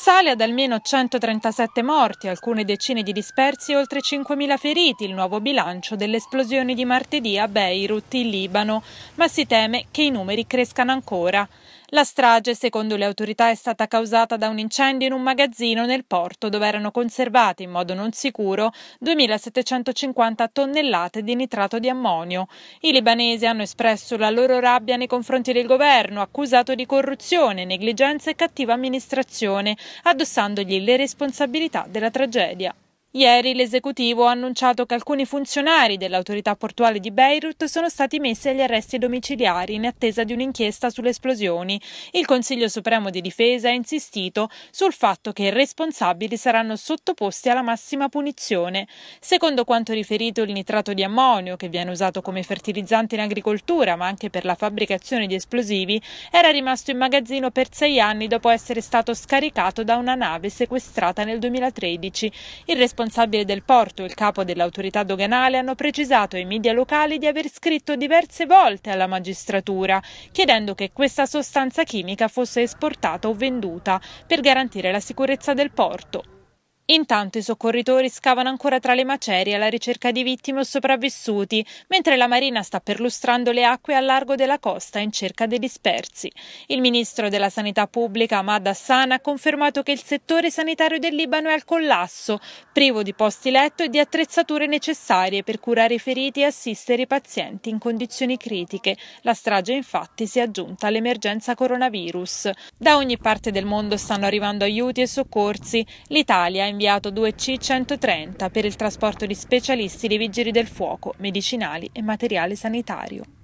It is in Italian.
Sale ad almeno 137 morti, alcune decine di dispersi e oltre 5.000 feriti il nuovo bilancio delle esplosioni di martedì a Beirut, in Libano, ma si teme che i numeri crescano ancora. La strage, secondo le autorità, è stata causata da un incendio in un magazzino nel porto dove erano conservate in modo non sicuro 2.750 tonnellate di nitrato di ammonio. I libanesi hanno espresso la loro rabbia nei confronti del governo, accusato di corruzione, negligenza e cattiva amministrazione, addossandogli le responsabilità della tragedia. Ieri l'esecutivo ha annunciato che alcuni funzionari dell'autorità portuale di Beirut sono stati messi agli arresti domiciliari in attesa di un'inchiesta sulle esplosioni. Il Consiglio Supremo di Difesa ha insistito sul fatto che i responsabili saranno sottoposti alla massima punizione. Secondo quanto riferito il nitrato di ammonio, che viene usato come fertilizzante in agricoltura ma anche per la fabbricazione di esplosivi, era rimasto in magazzino per sei anni dopo essere stato scaricato da una nave sequestrata nel 2013. Il responsabile responsabile del porto e il capo dell'autorità doganale hanno precisato ai media locali di aver scritto diverse volte alla magistratura, chiedendo che questa sostanza chimica fosse esportata o venduta per garantire la sicurezza del porto. Intanto i soccorritori scavano ancora tra le macerie alla ricerca di vittime o sopravvissuti, mentre la Marina sta perlustrando le acque a largo della costa in cerca dei dispersi. Il ministro della Sanità Pubblica, Ahmad Hassan, ha confermato che il settore sanitario del Libano è al collasso, privo di posti letto e di attrezzature necessarie per curare i feriti e assistere i pazienti in condizioni critiche. La strage infatti si è aggiunta all'emergenza coronavirus. Da ogni parte del mondo stanno arrivando aiuti e soccorsi. L'Italia, in inviato due c 130 per il trasporto di specialisti dei vigili del fuoco, medicinali e materiale sanitario.